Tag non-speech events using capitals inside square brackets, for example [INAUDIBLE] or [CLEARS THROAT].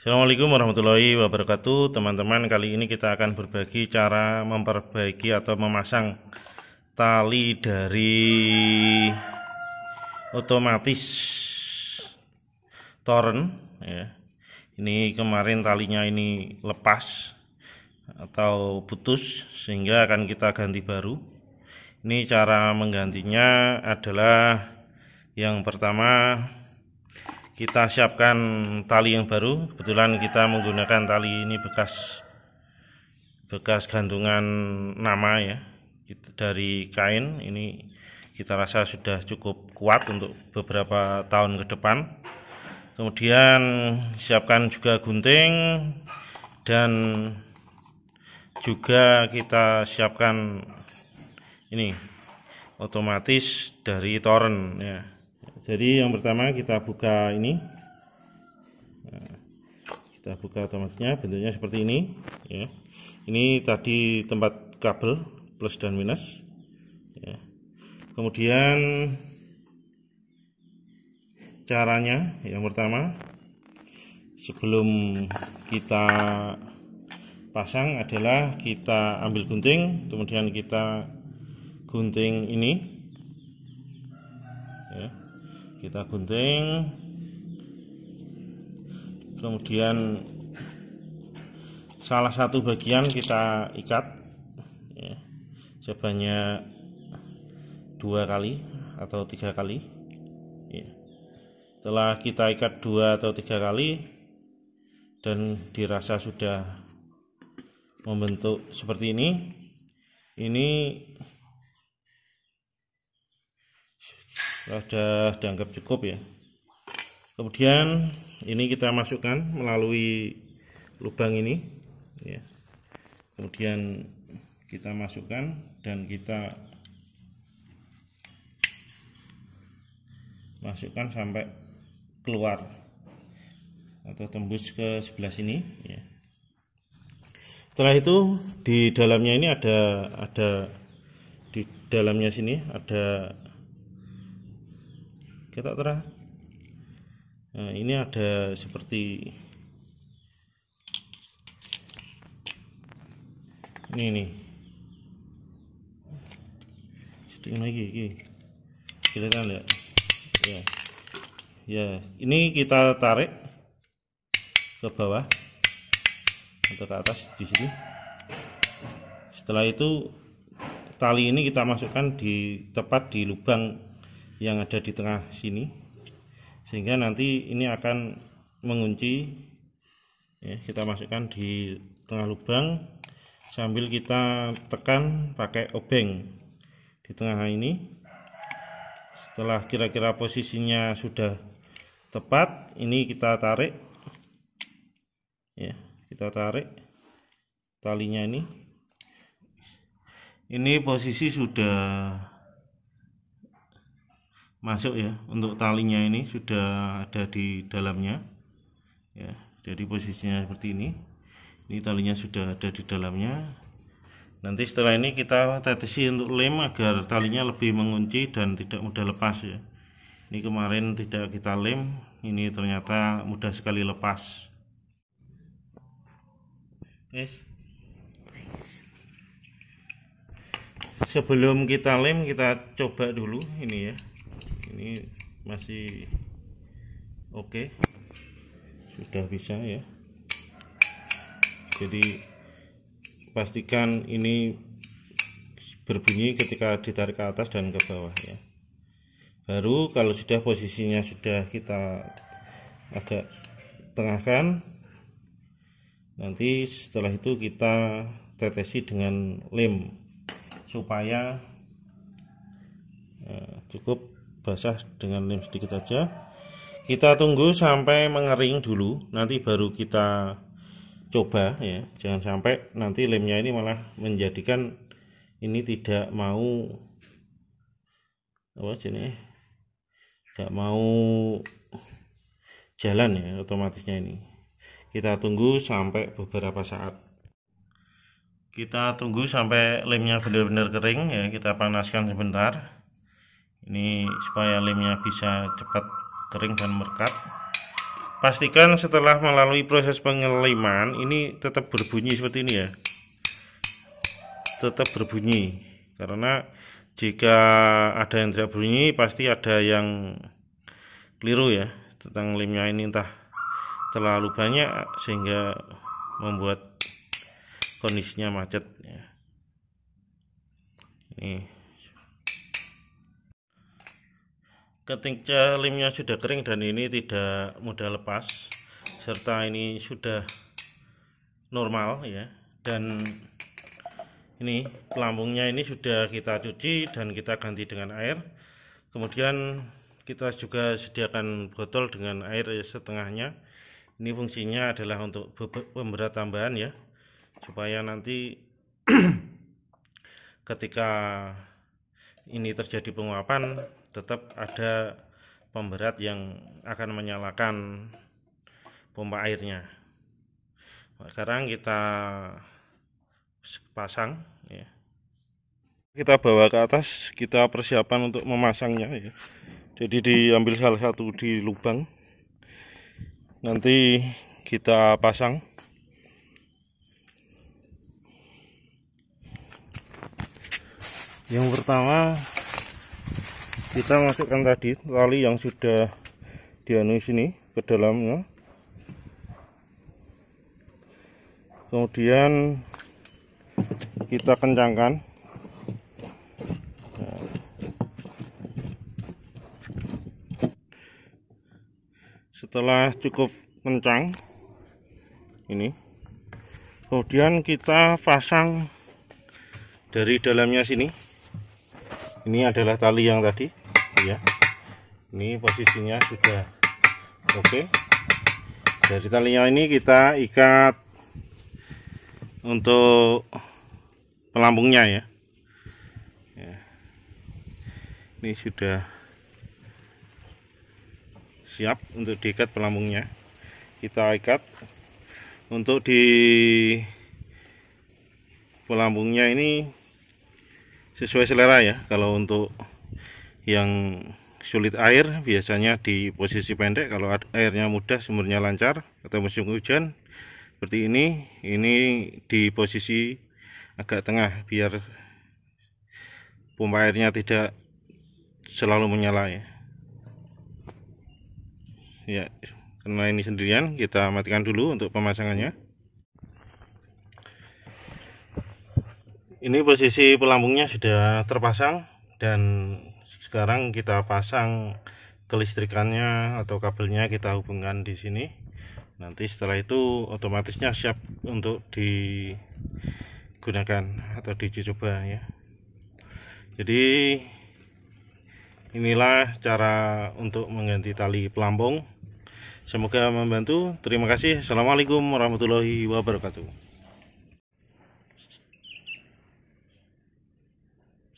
Assalamualaikum warahmatullahi wabarakatuh Teman-teman kali ini kita akan berbagi cara memperbaiki atau memasang tali dari otomatis torrent ya. Ini kemarin talinya ini lepas atau putus sehingga akan kita ganti baru Ini cara menggantinya adalah yang pertama kita siapkan tali yang baru kebetulan kita menggunakan tali ini bekas bekas gantungan nama ya dari kain ini kita rasa sudah cukup kuat untuk beberapa tahun ke depan kemudian siapkan juga gunting dan juga kita siapkan ini otomatis dari torrent ya jadi yang pertama kita buka ini eh, kita buka otomatisnya bentuknya seperti ini ya ini tadi tempat kabel plus dan minus ya. kemudian caranya yang pertama sebelum kita pasang adalah kita ambil gunting kemudian kita gunting ini kita gunting kemudian salah satu bagian kita ikat ya, sebanyak dua kali atau tiga kali ya. setelah kita ikat dua atau tiga kali dan dirasa sudah membentuk seperti ini ini sudah dianggap cukup ya kemudian ini kita masukkan melalui lubang ini ya kemudian kita masukkan dan kita masukkan sampai keluar atau tembus ke sebelah sini ya. setelah itu di dalamnya ini ada ada di dalamnya sini ada ketok terah nah, ini ada seperti ini nih jadi lagi ini kan ya ya ya ini kita tarik ke bawah atau ke atas di sini setelah itu tali ini kita masukkan di tepat di lubang yang ada di tengah sini sehingga nanti ini akan mengunci ya, kita masukkan di tengah lubang sambil kita tekan pakai obeng di tengah ini setelah kira-kira posisinya sudah tepat ini kita tarik ya kita tarik talinya ini ini posisi sudah masuk ya untuk talinya ini sudah ada di dalamnya ya jadi posisinya seperti ini ini talinya sudah ada di dalamnya nanti setelah ini kita tetesi untuk lem agar talinya lebih mengunci dan tidak mudah lepas ya ini kemarin tidak kita lem ini ternyata mudah sekali lepas yes. sebelum kita lem kita coba dulu ini ya ini masih oke okay. sudah bisa ya jadi pastikan ini berbunyi ketika ditarik ke atas dan ke bawah ya baru kalau sudah posisinya sudah kita agak tengahkan nanti setelah itu kita tetesi dengan lem supaya eh, cukup basah dengan lem sedikit aja kita tunggu sampai mengering dulu nanti baru kita coba ya jangan sampai nanti lemnya ini malah menjadikan ini tidak mau apa jenis nggak mau jalan ya otomatisnya ini kita tunggu sampai beberapa saat kita tunggu sampai lemnya benar-benar kering ya kita panaskan sebentar ini supaya lemnya bisa cepat kering dan merekat pastikan setelah melalui proses pengeliman ini tetap berbunyi seperti ini ya tetap berbunyi karena jika ada yang tidak berbunyi pasti ada yang keliru ya tentang lemnya ini entah terlalu banyak sehingga membuat kondisinya macet ya. ini ketika eh, lemnya sudah kering dan ini tidak mudah lepas serta ini sudah normal ya dan ini lambungnya ini sudah kita cuci dan kita ganti dengan air kemudian kita juga sediakan botol dengan air setengahnya ini fungsinya adalah untuk pemberat tambahan ya supaya nanti [CLEARS THROAT] ketika ini terjadi penguapan tetap ada pemberat yang akan menyalakan pompa airnya sekarang kita pasang ya kita bawa ke atas kita persiapan untuk memasangnya ya. jadi diambil salah satu di lubang nanti kita pasang yang pertama kita masukkan tadi tali yang sudah dianu sini ke dalamnya kemudian kita kencangkan setelah cukup kencang ini kemudian kita pasang dari dalamnya sini ini adalah tali yang tadi ya ini posisinya sudah oke dari talinya ini kita ikat untuk pelambungnya ya, ya. ini sudah siap untuk diikat pelambungnya kita ikat untuk di pelambungnya ini sesuai selera ya kalau untuk yang sulit air biasanya di posisi pendek kalau airnya mudah sumurnya lancar atau musim hujan seperti ini ini di posisi agak tengah biar pompa airnya tidak selalu menyala ya ya karena ini sendirian kita matikan dulu untuk pemasangannya ini posisi pelambungnya sudah terpasang dan sekarang kita pasang kelistrikannya atau kabelnya kita hubungkan di sini nanti setelah itu otomatisnya siap untuk digunakan atau dicoba ya jadi inilah cara untuk mengganti tali pelampung semoga membantu terima kasih assalamualaikum warahmatullahi wabarakatuh